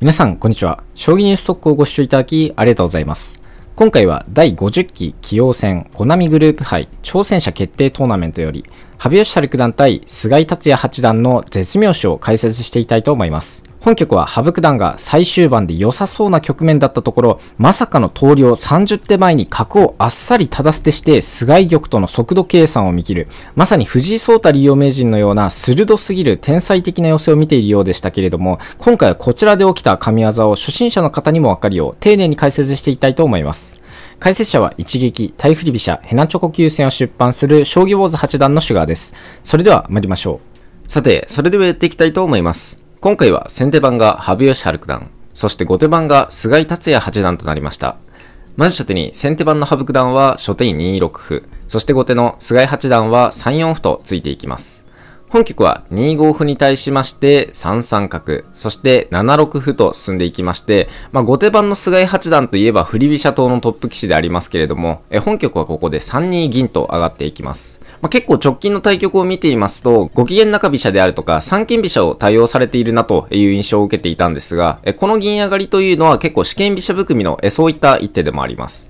皆さん、こんにちは。将棋ニュース速報をご視聴いただき、ありがとうございます。今回は第50期棋王戦コナミグループ杯挑戦者決定トーナメントより羽生善治九段対菅井達也八段の絶妙手を解説していきたいと思います。本局は羽生九段が最終盤で良さそうな局面だったところ、まさかの投了30手前に角をあっさり正捨てして、菅井玉との速度計算を見切る。まさに藤井聡太竜王名人のような鋭すぎる天才的な寄せを見ているようでしたけれども、今回はこちらで起きた神業を初心者の方にもわかるよう、丁寧に解説していきたいと思います。解説者は一撃、タ振り飛車、ヘナチョコ級戦を出版する将棋ウォーズ八段のシュガーです。それでは参りましょう。さて、それではやっていきたいと思います。今回は先手番が羽生善治九段、そして後手番が菅井達也八段となりました。まず初手に先手番の羽生九段は初手に2六歩、そして後手の菅井八段は3四歩とついていきます。本局は2五歩に対しまして3三角、そして7六歩と進んでいきまして、まあ、後手番の菅井八段といえば振り飛車党のトップ棋士でありますけれども、え本局はここで3二銀と上がっていきます。まあ、結構直近の対局を見ていますと、ご機嫌中飛車であるとか三間飛車を対応されているなという印象を受けていたんですが、この銀上がりというのは結構試験飛車含みのそういった一手でもあります。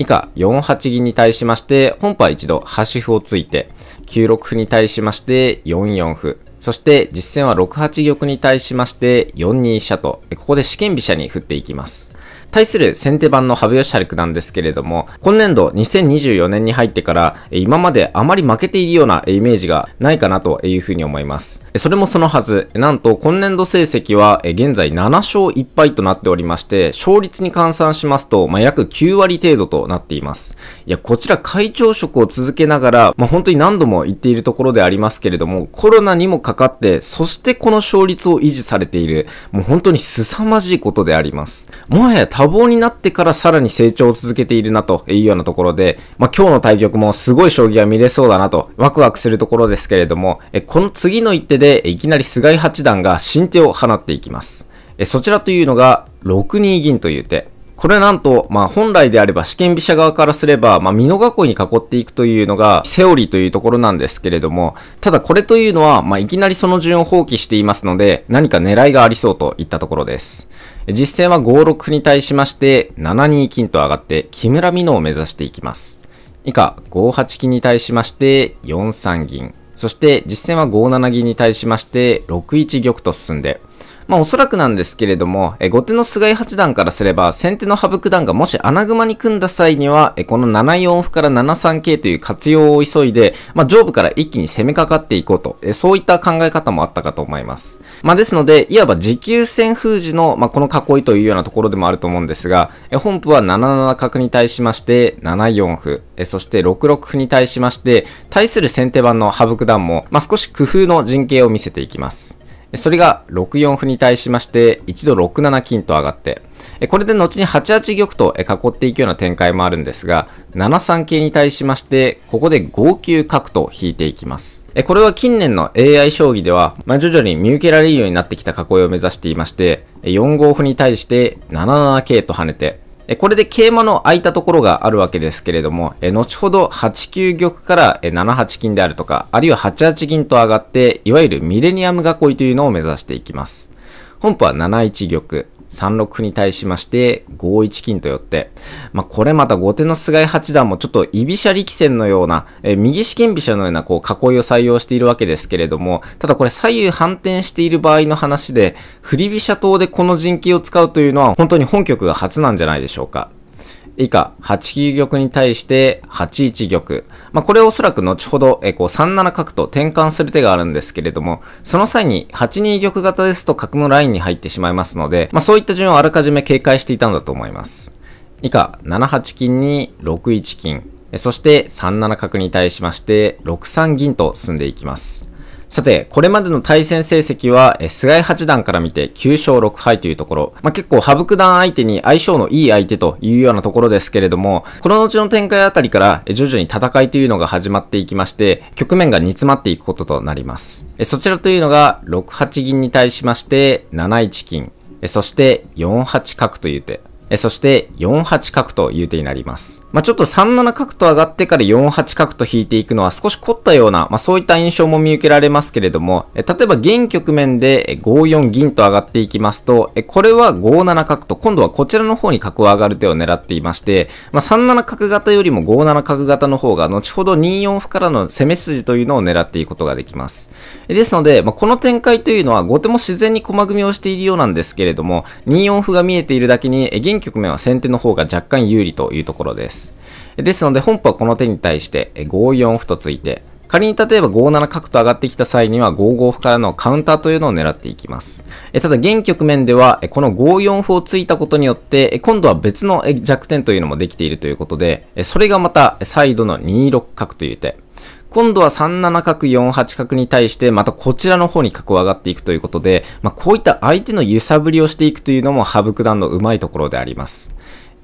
以下4八銀に対しまして、本譜は一度端歩を突いて、9六歩に対しまして4四歩。そして実戦は6八玉に対しまして4二飛車と、ここで試験飛車に振っていきます。対する先手番の羽生善治九段ですけれども、今年度2024年に入ってから、今まであまり負けているようなイメージがないかなというふうに思います。それもそのはず、なんと今年度成績は現在7勝1敗となっておりまして、勝率に換算しますと、まあ、約9割程度となっています。いや、こちら会長職を続けながら、まあ、本当に何度も言っているところでありますけれども、コロナにもかかって、そしてこの勝率を維持されている、もう本当に凄まじいことであります。もはや多忙になってからさらに成長を続けているなというようなところで、まあ、今日の対局もすごい将棋が見れそうだなとワクワクするところですけれども、この次の一手でいきなり菅井八段が新手を放っていきます。そちらというのが6二銀という手。これなんと、まあ本来であれば試験飛車側からすれば、まあ美濃囲いに囲っていくというのがセオリーというところなんですけれども、ただこれというのは、まあいきなりその順を放棄していますので、何か狙いがありそうといったところです。実戦は5六歩に対しまして、7二金と上がって木村美濃を目指していきます。以下、5八金に対しまして、4三銀。そして実戦は5七銀に対しまして、6一玉と進んで、まあおそらくなんですけれども、え後手の菅井八段からすれば、先手の羽生九段がもし穴熊に組んだ際には、えこの7四歩から7三桂という活用を急いで、まあ上部から一気に攻めかかっていこうと、えそういった考え方もあったかと思います。まあですので、いわば持久戦封じの、まあこの囲いというようなところでもあると思うんですが、え本譜は7七角に対しまして、7四歩、えそして6六歩に対しまして、対する先手番の羽生九段も、まあ少し工夫の陣形を見せていきます。それが6四歩に対しまして、一度6七金と上がって、これで後に8八玉と囲っていくような展開もあるんですが、7三桂に対しまして、ここで5九角と引いていきます。これは近年の AI 将棋では、まあ、徐々に見受けられるようになってきた囲いを目指していまして、4五歩に対して7七桂と跳ねて、これで桂馬の空いたところがあるわけですけれども、後ほど8九玉から7八金であるとか、あるいは8八銀と上がって、いわゆるミレニアム囲いというのを目指していきます。本譜は7一玉、3六歩に対しまして5一金と寄って、まあ、これまた後手の菅井八段もちょっと居飛車力戦のような、えー、右四間飛車のようなこう囲いを採用しているわけですけれども、ただこれ左右反転している場合の話で、振り飛車党でこの陣形を使うというのは本当に本局が初なんじゃないでしょうか。以下、8九玉に対して8一玉。まあ、これおそらく後ほど、えこう3七角と転換する手があるんですけれども、その際に8二玉型ですと角のラインに入ってしまいますので、まあ、そういった順をあらかじめ警戒していたんだと思います。以下、7八金に6一金。そして3七角に対しまして6三銀と進んでいきます。さて、これまでの対戦成績は、菅井八段から見て9勝6敗というところ、まあ、結構羽生九段相手に相性のいい相手というようなところですけれども、この後の展開あたりから徐々に戦いというのが始まっていきまして、局面が煮詰まっていくこととなります。そちらというのが、6八銀に対しまして、7一金、そして4八角という手、そして4八角という手になります。まあ、ちょっと3七角と上がってから4八角と引いていくのは少し凝ったような、まあ、そういった印象も見受けられますけれども、例えば現局面で5四銀と上がっていきますと、これは5七角と、今度はこちらの方に角を上がる手を狙っていまして、まあ、3七角型よりも5七角型の方が、後ほど2四歩からの攻め筋というのを狙っていくことができます。ですので、まあ、この展開というのは後手も自然に駒組みをしているようなんですけれども、2四歩が見えているだけに、現局面は先手の方が若干有利というところです。ですので、本譜はこの手に対して5四歩とついて、仮に例えば5七角と上がってきた際には5五歩からのカウンターというのを狙っていきます。ただ現局面ではこの5四歩を突いたことによって今度は別の弱点というのもできているということでそれがまた再度の2六角という手。今度は3七角4八角に対してまたこちらの方に角を上がっていくということで、まあ、こういった相手の揺さぶりをしていくというのも羽生九段のうまいところであります。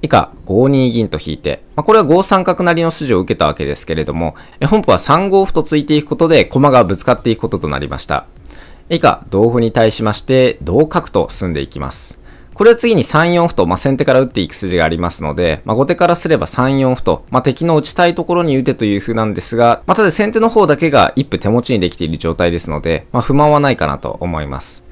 以下5二銀と引いて、まあ、これは5三角成の筋を受けたわけですけれども、本譜は3五歩と突いていくことで駒がぶつかっていくこととなりました。以下、同歩に対しまして、同角と進んでいきます。これは次に3四歩と、まあ、先手から打っていく筋がありますので、まあ、後手からすれば3四歩と、まあ、敵の打ちたいところに打てという風なんですが、まただ先手の方だけが一歩手持ちにできている状態ですので、ま不満はないかなと思います。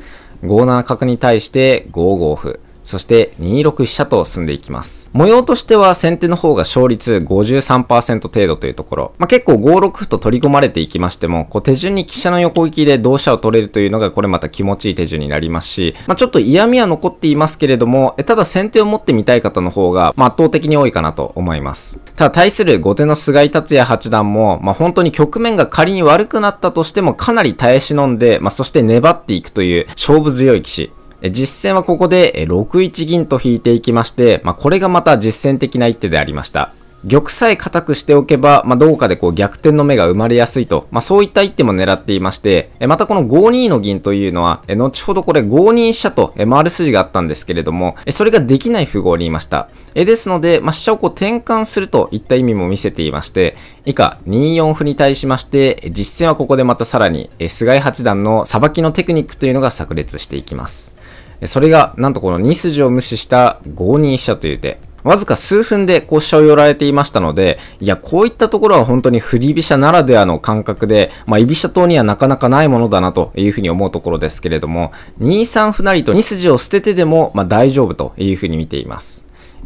5七角に対して5五歩。そして2六飛車と進んでいきます。模様としては先手の方が勝率53%程度というところ。まあ、結構5六歩と取り込まれていきましても、こう手順に飛車の横行きで同飛車を取れるというのがこれまた気持ちいい手順になりますし、まあ、ちょっと嫌味は残っていますけれども、ただ先手を持ってみたい方の方が、圧倒的に多いかなと思います。ただ対する後手の菅井達也八段も、まあ、本当に局面が仮に悪くなったとしてもかなり耐え忍んで、まあ、そして粘っていくという勝負強い棋士。実戦はここで6一銀と引いていきまして、まあ、これがまた実戦的な一手でありました。玉さえ固くしておけば、まあ、どうかでこう逆転の目が生まれやすいと、まあ、そういった一手も狙っていまして、またこの5二の銀というのは、後ほどこれ5二飛車と、回る筋があったんですけれども、それができない符号にいました。ですので、まあ、飛車をこう転換するといった意味も見せていまして、以下2四歩に対しまして、実戦はここでまたさらに、菅井八段のさばきのテクニックというのが炸裂していきます。それが、なんとこの2筋を無視した5二飛車という手。わずか数分でこう飛車を寄られていましたので、いや、こういったところは本当に振り飛車ならではの感覚で、まあ、居飛車党にはなかなかないものだなというふうに思うところですけれども、2三歩成と2筋を捨ててでも、まあ、大丈夫というふうに見ています。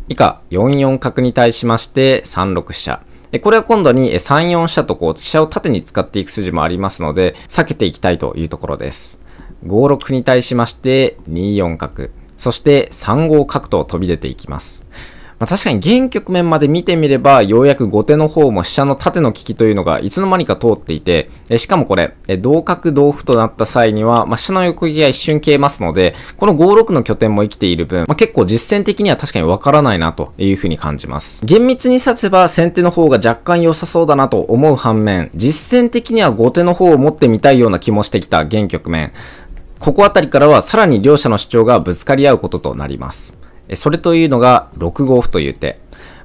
以下、4四角に対しまして、3六飛車。これは今度に3四飛車とこう飛車を縦に使っていく筋もありますので、避けていきたいというところです。5六に対しまして2四角、そして3五角と飛び出ていきます。まあ、確かに現局面まで見てみれば、ようやく後手の方も飛車の縦の利きというのがいつの間にか通っていて、えしかもこれ、え同角同歩となった際には、まあ、飛車の横利きが一瞬消えますので、この5六の拠点も生きている分、まあ、結構実践的には確かにわからないなというふうに感じます。厳密に指せば先手の方が若干良さそうだなと思う反面、実践的には後手の方を持ってみたいような気もしてきた現局面。ここあたりからはさらに両者の主張がぶつかり合うこととなります。それというのが6五歩という手。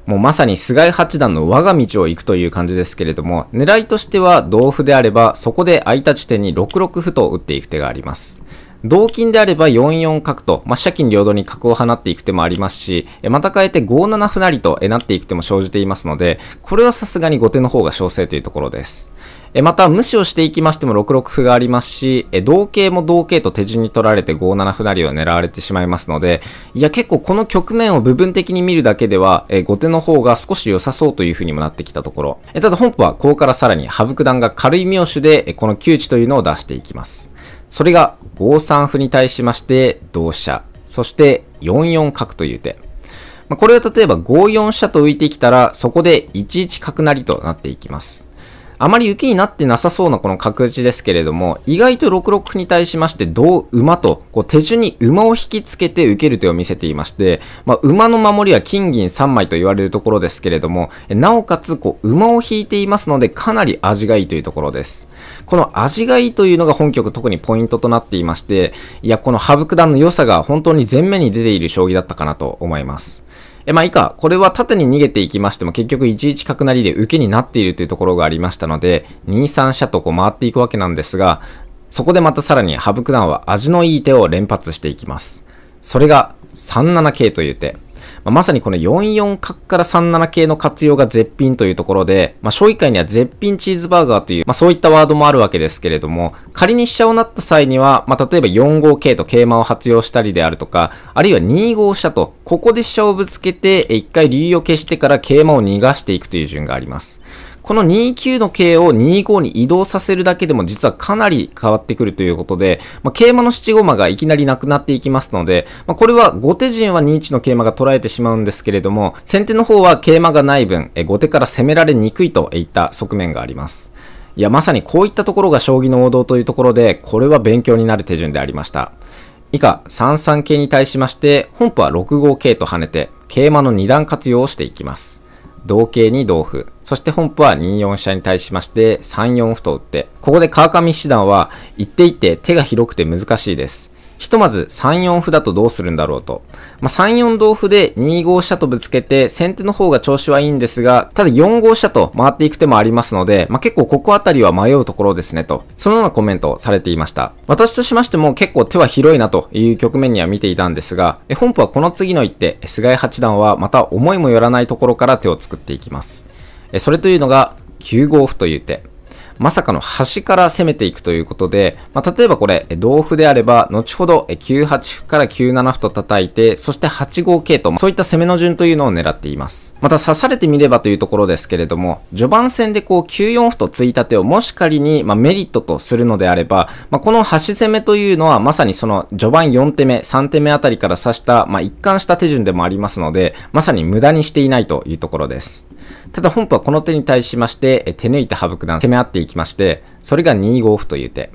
もうまさに菅井八段の我が道を行くという感じですけれども、狙いとしては同歩であれば、そこで空いた地点に6六歩と打っていく手があります。同金であれば4四角と、まあ、飛車金両土に角を放っていく手もありますし、また変えて5七歩成となっていく手も生じていますので、これはさすがに後手の方が勝勢というところです。えまた、無視をしていきましても6六歩がありますし、え同型も同型と手順に取られて5七歩成を狙われてしまいますので、いや、結構この局面を部分的に見るだけでは、え後手の方が少し良さそうという風にもなってきたところ、えただ本譜はここからさらに羽生九段が軽い妙手で、この窮地というのを出していきます。それが5三歩に対しまして、同飛車、そして4四角という手。これは例えば5四飛車と浮いてきたら、そこで1一角成となっていきます。あまり雪になってなさそうなこの角打ちですけれども、意外と6六歩に対しまして、同馬と、こう手順に馬を引きつけて受ける手を見せていまして、まあ、馬の守りは金銀3枚と言われるところですけれども、なおかつ、こう、馬を引いていますので、かなり味がいいというところです。この味がいいというのが本局特にポイントとなっていまして、いや、この羽生九段の良さが本当に前面に出ている将棋だったかなと思います。え、まあ以下、これは縦に逃げていきましても結局1一角成で受けになっているというところがありましたので、2三飛車とこう回っていくわけなんですが、そこでまたさらに羽生九段は味のいい手を連発していきます。それが3七桂という手。まあ、まさにこの44角から37系の活用が絶品というところで、まあ、商以会には絶品チーズバーガーという、まあ、そういったワードもあるわけですけれども、仮に飛車をなった際には、まあ、例えば4号系と桂馬を発用したりであるとか、あるいは2号飛車と、ここで飛車をぶつけて、一回竜を消してから桂馬を逃がしていくという順があります。この29の桂を25に移動させるだけでも実はかなり変わってくるということで、まあ、桂馬の7駒がいきなりなくなっていきますので、まあ、これは後手陣は21の桂馬が捉えてしまうんですけれども、先手の方は桂馬がない分、後手から攻められにくいといった側面があります。いや、まさにこういったところが将棋の王道というところで、これは勉強になる手順でありました。以下、3三桂に対しまして、本譜は6五桂と跳ねて、桂馬の二段活用をしていきます。同桂に同歩。そして本譜は2四飛車に対しまして3四歩と打って、ここで川上七段は一手一手手が広くて難しいです。ひとまず3四歩だとどうするんだろうと。まあ、3四同歩で2五飛車とぶつけて先手の方が調子はいいんですが、ただ4五飛車と回っていく手もありますので、まあ、結構ここあたりは迷うところですねと。そのようなコメントをされていました。私としましても結構手は広いなという局面には見ていたんですが、本譜はこの次の一手、菅井八段はまた思いもよらないところから手を作っていきます。それというのが9五歩という手。まさかの端から攻めていくということで、まあ、例えばこれ、同歩であれば、後ほど9八歩から9七歩と叩いて、そして8五桂と、そういった攻めの順というのを狙っています。また刺されてみればというところですけれども、序盤戦でこう9四歩と突いた手をもし仮に、まメリットとするのであれば、まあ、この端攻めというのはまさにその序盤4手目、3手目あたりから指した、まあ、一貫した手順でもありますので、まさに無駄にしていないというところです。ただ本譜はこの手に対しまして、手抜いた羽生九段攻め合っていきまして、それが2五歩という手。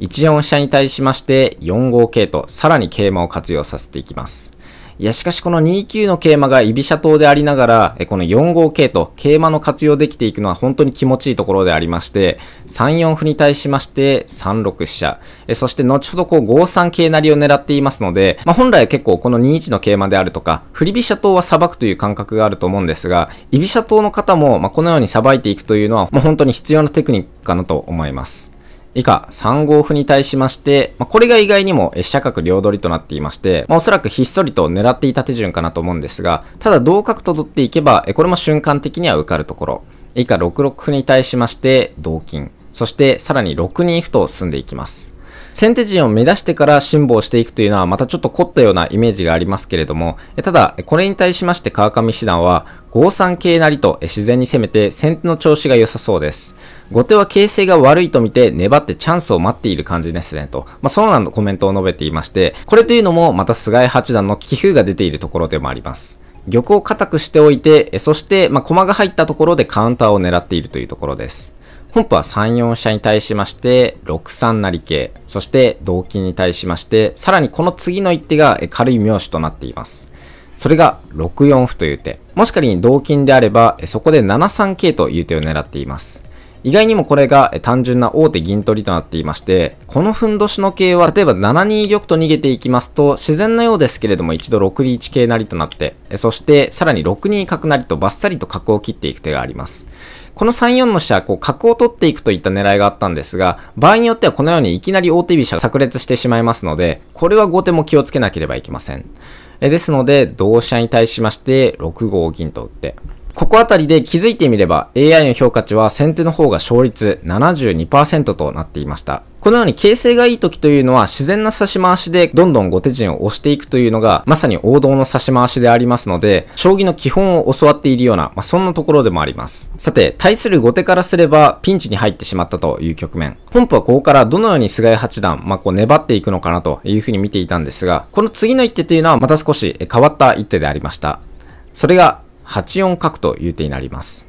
1四飛車に対しまして、4五桂とさらに桂馬を活用させていきます。いや、しかしこの2級の桂馬が居飛車党でありながら、この4五桂と桂馬の活用できていくのは本当に気持ちいいところでありまして、3四歩に対しまして3六飛車、そして後ほどこう5三桂成を狙っていますので、まあ、本来結構この2一の桂馬であるとか、振り飛車党は裁くという感覚があると思うんですが、居飛車党の方もまこのように裁いていくというのは、本当に必要なテクニックかなと思います。以下3五歩に対しまして、まあ、これが意外にも飛車角両取りとなっていまして、まあ、おそらくひっそりと狙っていた手順かなと思うんですが、ただ同角と取っていけば、これも瞬間的には受かるところ。以下6六歩に対しまして同金。そしてさらに6二歩と進んでいきます。先手陣を目指してから辛抱していくというのはまたちょっと凝ったようなイメージがありますけれども、ただ、これに対しまして川上七段は、5三桂成と自然に攻めて先手の調子が良さそうです。後手は形勢が悪いと見て粘ってチャンスを待っている感じですねと、まあ、そうなんのコメントを述べていまして、これというのもまた菅井八段の棋風が出ているところでもあります。玉を固くしておいて、そして、まあ、駒が入ったところでカウンターを狙っているというところです。本譜は3、4飛車に対しまして、6三成桂、そして同金に対しまして、さらにこの次の一手が軽い妙手となっています。それが6四歩という手。もし仮に同金であれば、そこで7三桂という手を狙っています。意外にもこれが単純な大手銀取りとなっていまして、このふんどしの桂は、例えば7二玉と逃げていきますと、自然なようですけれども一度6二1桂成となって、そしてさらに6二角成とバッサリと角を切っていく手があります。この3、4の飛車、こう、角を取っていくといった狙いがあったんですが、場合によってはこのようにいきなり大手飛車が炸裂してしまいますので、これは後手も気をつけなければいけません。えですので、同飛車に対しまして、6五銀と打って、ここあたりで気づいてみれば AI の評価値は先手の方が勝率72%となっていました。このように形勢がいい時というのは自然な指し回しでどんどん後手陣を押していくというのがまさに王道の指し回しでありますので、将棋の基本を教わっているような、まあ、そんなところでもあります。さて、対する後手からすればピンチに入ってしまったという局面。本譜はここからどのように菅井八段、まあ、こう粘っていくのかなというふうに見ていたんですが、この次の一手というのはまた少し変わった一手でありました。それが8四角という手になります。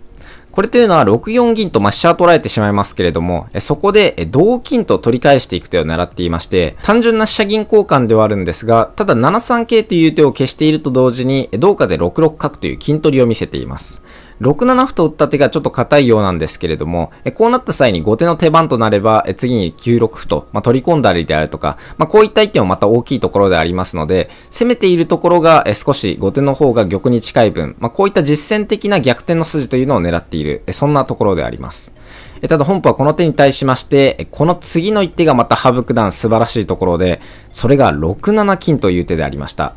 これというのは6四銀と飛車は取られてしまいますけれども、そこで同金と取り返していく手を狙っていまして、単純な飛車銀交換ではあるんですが、ただ7三桂という手を消していると同時に、どうかで6六角という金取りを見せています。6七歩と打った手がちょっと硬いようなんですけれども、えこうなった際に後手の手番となれば、え次に9六歩と、まあ、取り込んだりであるとか、まあ、こういった一手もまた大きいところでありますので、攻めているところがえ少し後手の方が玉に近い分、まあ、こういった実践的な逆転の筋というのを狙っている、えそんなところであります。えただ本譜はこの手に対しまして、この次の一手がまた羽生九段素晴らしいところで、それが6七金という手でありました。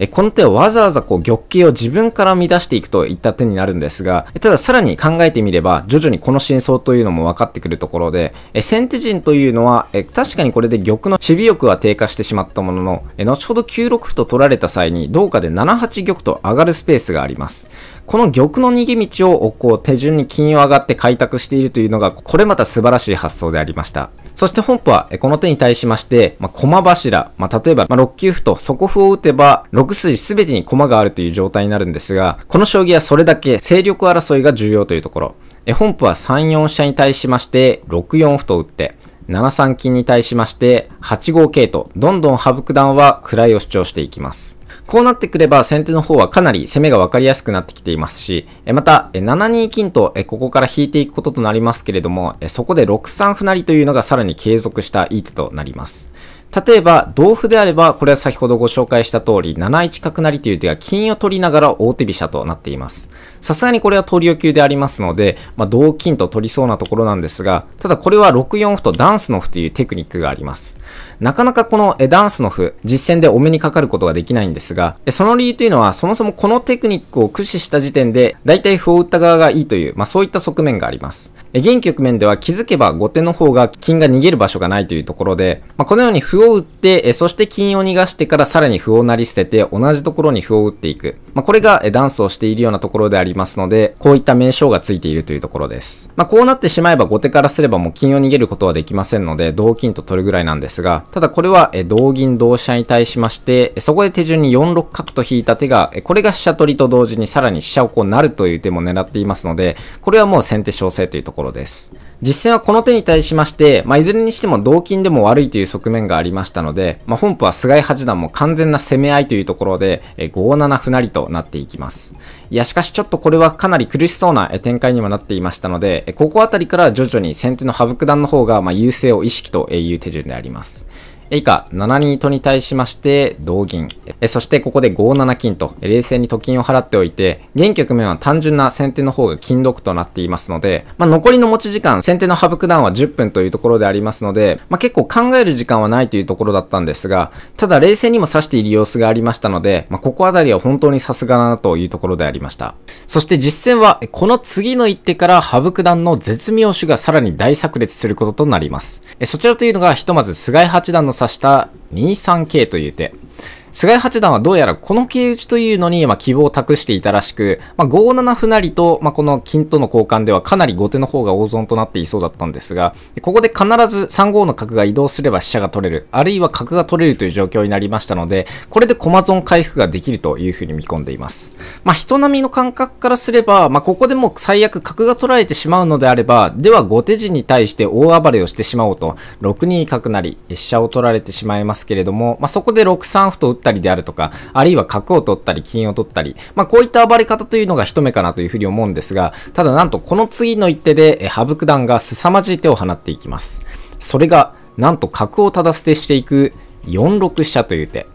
えこの手をわざわざこう玉形を自分から乱していくといった手になるんですが、たださらに考えてみれば、徐々にこの真相というのも分かってくるところで、え先手陣というのは、え確かにこれで玉の守備力は低下してしまったものの、え後ほど9六歩と取られた際に、どうかで7八玉と上がるスペースがあります。この玉の逃げ道をこう手順に金を上がって開拓しているというのが、これまた素晴らしい発想でありました。そして本譜は、この手に対しまして、まあ、駒柱、まあ、例えば、ま6九歩と底歩を打てば、6筋すべてに駒があるという状態になるんですが、この将棋はそれだけ勢力争いが重要というところ。え本譜は3四飛車に対しまして、6四歩と打って、7三金に対しまして8五桂とどんどん羽生九段は位を主張していきます。こうなってくれば先手の方はかなり攻めが分かりやすくなってきていますし、また7二金とここから引いていくこととなりますけれども、そこで6三歩成というのがさらに継続したいい手となります。例えば、同歩であれば、これは先ほどご紹介した通り、7一角成という手が金を取りながら大手飛車となっています。さすがにこれは取り置きでありますので、まあ、同金と取りそうなところなんですが、ただこれは6四歩とダンスの歩というテクニックがあります。なかなかこのダンスの歩、実戦でお目にかかることができないんですが、その理由というのは、そもそもこのテクニックを駆使した時点で、大体歩を打った側がいいという、まあ、そういった側面があります。現局面では気づけば後手の方が金が逃げる場所がないというところで、まあ、このように歩を打って、そして金を逃がしてからさらに歩を成り捨てて、同じところに歩を打っていく。まあ、これがダンスをしているようなところでありりますので、こういった名称がついているというところです。まあ、こうなってしまえば後手からすればもう金を逃げることはできませんので、同金と取るぐらいなんですが、ただこれは同銀同飛車に対しまして、そこで手順に4六角と引いた手が、これが飛車取りと同時にさらに飛車をこうなるという手も狙っていますので、これはもう先手調整というところです。実戦はこの手に対しまして、まあ、いずれにしても同金でも悪いという側面がありましたので、まあ、本譜は菅井八段も完全な攻め合いというところで、え5七歩成となっていきます。いや、しかしちょっとこれはかなり苦しそうな展開にもなっていましたので、ここあたりから徐々に先手の羽生九段の方が、ま優勢を意識という手順であります。以下、7二とに対しまして、同銀。そしてここで5七金と、冷静にと金を払っておいて、現局面は単純な先手の方が金得となっていますので、まあ、残りの持ち時間、先手の羽生九段は10分というところでありますので、まあ、結構考える時間はないというところだったんですが、ただ冷静にも指している様子がありましたので、まあ、ここあたりは本当にさすがだなというところでありました。そして実戦は、この次の一手から羽生九段の絶妙手がさらに大炸裂することとなります。そちらというのが、ひとまず菅井八段の指した2 3K という手菅井八段はどうやらこの桂打ちというのに、ま希望を託していたらしく、まあ、5七歩成と、まあ、この金との交換ではかなり後手の方が大損となっていそうだったんですが、ここで必ず3五の角が移動すれば飛車が取れる、あるいは角が取れるという状況になりましたので、これで駒損回復ができるというふうに見込んでいます。まあ、人並みの感覚からすれば、まここでも最悪角が取られてしまうのであれば、では後手陣に対して大暴れをしてしまおうと、6二角成、飛車を取られてしまいますけれども、まそこで6三歩と打ったりであるとか、あるいは角を取ったり、金を取ったり、まあ、こういった暴れ方というのが一目かなというふうに思うんですが、ただなんとこの次の一手で、羽生九段が凄まじい手を放っていきます。それが、なんと角をただ捨てしていく4六飛車という手。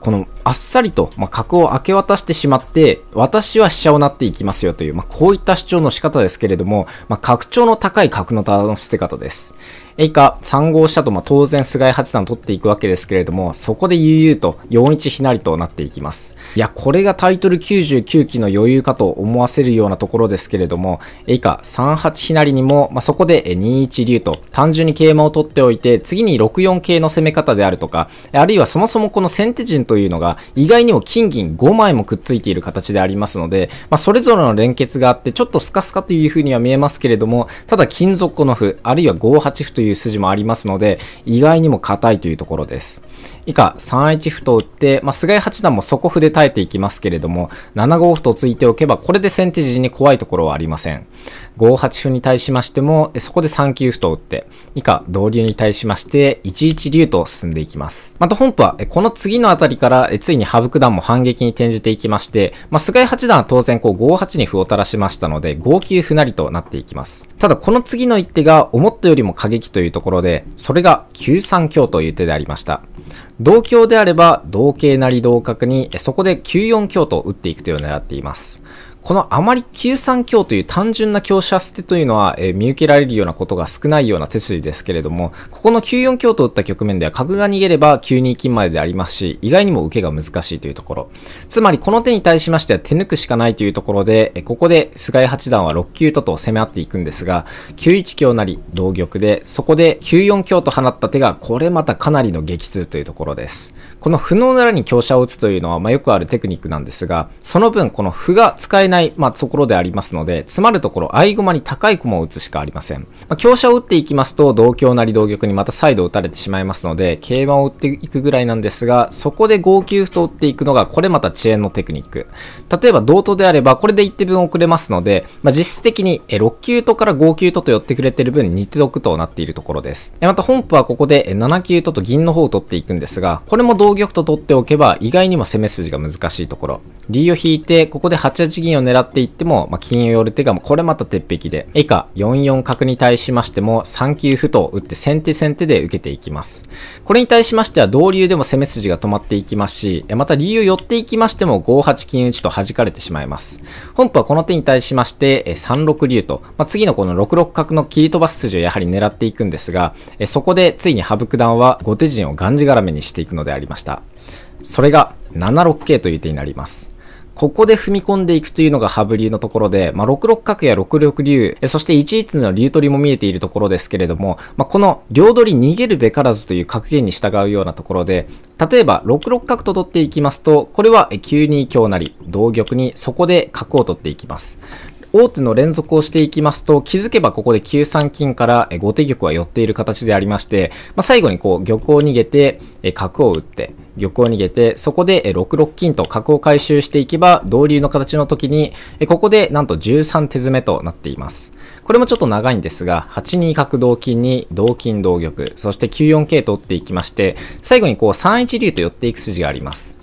このあっさりと、まあ、角を明け渡してしまって、私は飛車をなっていきますよという、まあ、こういった主張の仕方ですけれども、まあ、格調の高い角のたの捨て方です。以下、3号車と、ま当然菅井八段取っていくわけですけれども、そこで悠々と4一ひなりとなっていきます。いや、これがタイトル99期の余裕かと思わせるようなところですけれども、以下、3八ひなりにも、まあ、そこで2一竜と単純に桂馬を取っておいて、次に6四桂の攻め方であるとか、あるいはそもそもこの先手陣というのが意外にも金銀5枚もくっついている形でありますので、まあ、それぞれの連結があって、ちょっとスカスカという風には見えますけれども、ただ金属の歩、あるいは5八歩といういう筋もありますので、意外にも硬いというところです。以下3一歩と打って、まあ、菅井八段も底歩で耐えていきますけれども、7五歩と突いておけば、これで先手陣に怖いところはありません。5八歩に対しましても、そこで3九歩と打って、以下同竜に対しまして、1一竜と進んでいきます。また本譜は、この次のあたりから、ついに羽生九段も反撃に転じていきまして、まあ、菅井八段は当然こう5八に歩を垂らしましたので、5九歩成となっていきます。ただこの次の一手が思ったよりも過激というところで、それが9三香という手でありました。同郷であれば同桂成同角にそこで9四香と打っていく手を狙っていますこのあまり9三強という単純な強者捨てというのは、えー、見受けられるようなことが少ないような手筋ですけれども、ここの9四強と打った局面では角が逃げれば9二金まででありますし、意外にも受けが難しいというところ。つまりこの手に対しましては手抜くしかないというところで、えー、ここで菅井八段は6九とと攻め合っていくんですが、9一強成同玉で、そこで9四強と放った手がこれまたかなりの激痛というところです。この歩の裏に香車を打つというのは、まあ、よくあるテクニックなんですが、その分この歩が使えない、まあ、ところでありますので、詰まるところ、合駒に高い駒を打つしかありません。まあ、香車を打っていきますと、同香なり同玉にまた再度打たれてしまいますので、桂馬を打っていくぐらいなんですが、そこで5九歩と打っていくのが、これまた遅延のテクニック。例えば同等であれば、これで1手分遅れますので、まあ、実質的に6九とから5九とと寄ってくれている分、2手得となっているところです。また本譜はここで7九とと銀の方を取っていくんですが、これも同同玉と取っておけば意外にも攻め筋が難しいところ。理由を引いて、ここで8八銀を狙っていっても、まあ、金を寄る手がこれまた鉄壁で、以下4四角に対しましても3九歩と打って先手先手で受けていきます。これに対しましては同竜でも攻め筋が止まっていきますし、また理由寄っていきましても5八金打ちと弾かれてしまいます。本譜はこの手に対しまして3六竜と、まあ、次のこの6六角の切り飛ばす筋をやはり狙っていくんですが、そこでついに羽生九段は後手陣をがんじがらめにしていくのでありました。した。それが 76K という手になります。ここで踏み込んでいくというのが羽生流のところで、まあ、6六角や6六竜、そして11の竜取りも見えているところですけれども、まあ、この両取り逃げるべからずという格言に従うようなところで、例えば6六角と取っていきますと、これは9二香成、同玉にそこで角を取っていきます。大手の連続をしていきますと、気づけばここで9三金から後手玉は寄っている形でありまして、まあ、最後にこう玉を逃げて、角を打って、玉を逃げて、そこで6六金と角を回収していけば、同流の形の時に、ここでなんと13手詰めとなっています。これもちょっと長いんですが、8二角同金に同金同玉、そして9四桂と打っていきまして、最後にこう3一竜と寄っていく筋があります。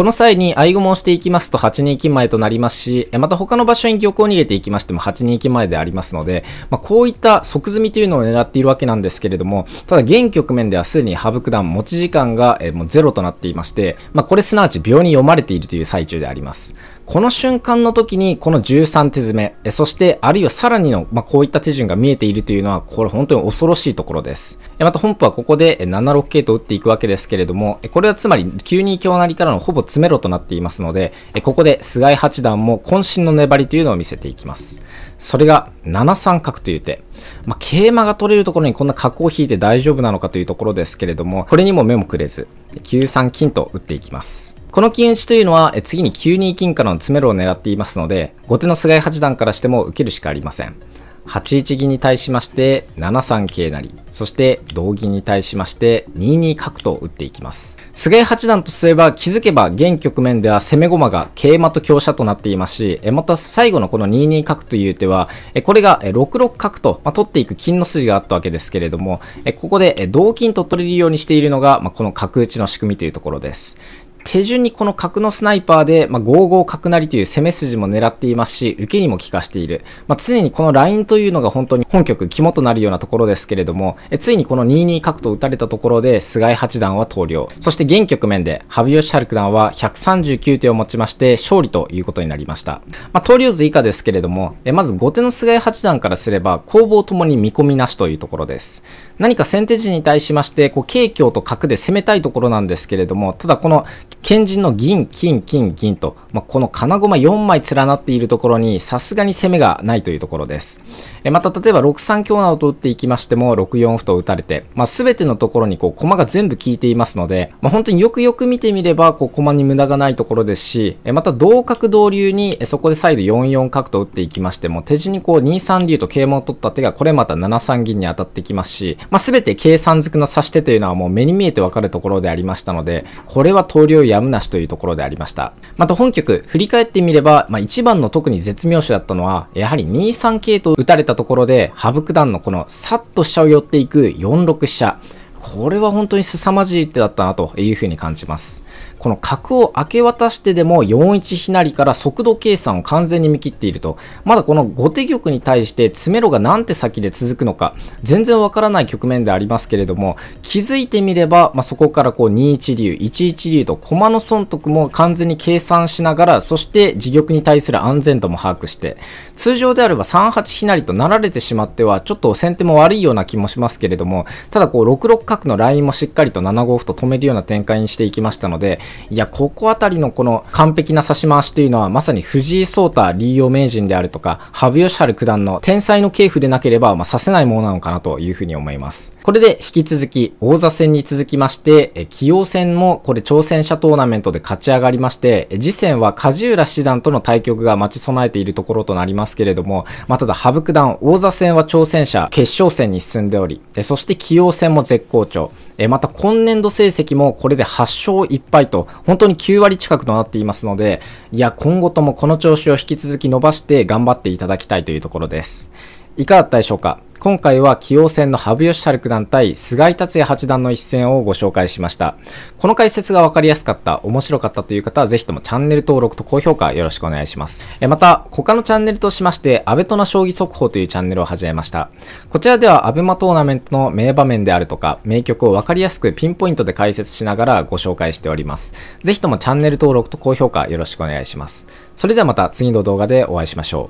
この際に合駒をしていきますと8人金前となりますし、また他の場所に玉を逃げていきましても8人金前でありますので、まあ、こういった即詰みというのを狙っているわけなんですけれども、ただ現局面ではすでに羽生九段持ち時間がもうゼロとなっていまして、まあ、これすなわち秒に読まれているという最中であります。この瞬間の時にこの13手詰め、そしてあるいはさらにの、まあ、こういった手順が見えているというのは、これ本当に恐ろしいところです。また本譜はここで7六桂と打っていくわけですけれども、これはつまり9二強成からのほぼ詰めろとなっていますので、ここで菅井八段も渾身の粘りというのを見せていきます。それが7三角という手。まあ、桂馬が取れるところにこんな角を引いて大丈夫なのかというところですけれども、これにも目もくれず、9三金と打っていきます。この金打ちというのは、次に9二金からの詰めろを狙っていますので、後手の菅井八段からしても受けるしかありません。8一銀に対しまして、7三桂成、そして同銀に対しまして、2二角と打っていきます。菅井八段とすれば、気づけば現局面では攻め駒が桂馬と香車となっていますし、また最後のこの2二角という手は、これが6六角と、取っていく金の筋があったわけですけれども、ここで同金と取れるようにしているのが、この角打ちの仕組みというところです。手順にこの角のスナイパーで、まあ、5五角成という攻め筋も狙っていますし、受けにも効かしている。まあ、常にこのラインというのが本当に本局肝となるようなところですけれども、えついにこの2二角と打たれたところで、菅井八段は投了。そして現局面で、羽生善治九段は139手を持ちまして、勝利ということになりました。まあ、投了図以下ですけれども、えまず後手の菅井八段からすれば、攻防ともに見込みなしというところです。何か先手陣に対しまして、こう、軽強と角で攻めたいところなんですけれども、ただこの、賢人の銀、金、金、銀と、まあ、この金駒4枚連なっているところに、さすがに攻めがないというところです。えまた例えば6三強などと打っていきましても6四歩と打たれて、まあ、全てのところにこう駒が全部効いていますので、まあ、本当によくよく見てみればこう駒に無駄がないところですしえまた同角同竜にそこで再度4四角と打っていきましても手順にこう2三竜と桂馬を取った手がこれまた7三銀に当たってきますし、まあ、全て計算づくの指し手というのはもう目に見えてわかるところでありましたのでこれは投了やむなしというところでありましたまた本局振り返ってみれば、まあ、番の特に絶妙手だったのはやはり2三桂と打たれたたところで、羽生九段のこのさっと飛車を寄っていく4六飛車。これは本当に凄まじい手だったなというふうに感じます。この角を明け渡してでも4一ひなりから速度計算を完全に見切っていると。まだこの後手玉に対して詰めろが何手先で続くのか、全然わからない局面でありますけれども、気づいてみれば、まあ、そこからこう2一竜、1一竜と駒の損得も完全に計算しながら、そして自玉に対する安全度も把握して、通常であれば3八ひなりとなられてしまっては、ちょっと先手も悪いような気もしますけれども、ただこう6六角のラインもしっかりと7五歩と止めるような展開にしていきましたので、いや、ここあたりのこの完璧な指し回しというのは、まさに藤井聡太竜王名人であるとか、羽生善治九段の天才の系譜でなければ、まあ、指せないものなのかなというふうに思います。これで引き続き、王座戦に続きまして、え棋王戦もこれ挑戦者トーナメントで勝ち上がりまして、次戦は梶浦七段との対局が待ち備えているところとなりますけれども、まあ、ただ羽生九段、王座戦は挑戦者決勝戦に進んでおり、そして棋王戦も絶好調。えまた今年度成績もこれで8勝1敗と、本当に9割近くとなっていますので、いや、今後ともこの調子を引き続き伸ばして頑張っていただきたいというところです。いかがだったでしょうか今回は棋王戦の羽生善治九段対菅井達也八段の一戦をご紹介しました。この解説が分かりやすかった、面白かったという方はぜひともチャンネル登録と高評価よろしくお願いします。えまた、他のチャンネルとしまして、アベトナ将棋速報というチャンネルを始めました。こちらではアベマトーナメントの名場面であるとか、名曲を分かりやすくピンポイントで解説しながらご紹介しております。ぜひともチャンネル登録と高評価よろしくお願いします。それではまた次の動画でお会いしましょう。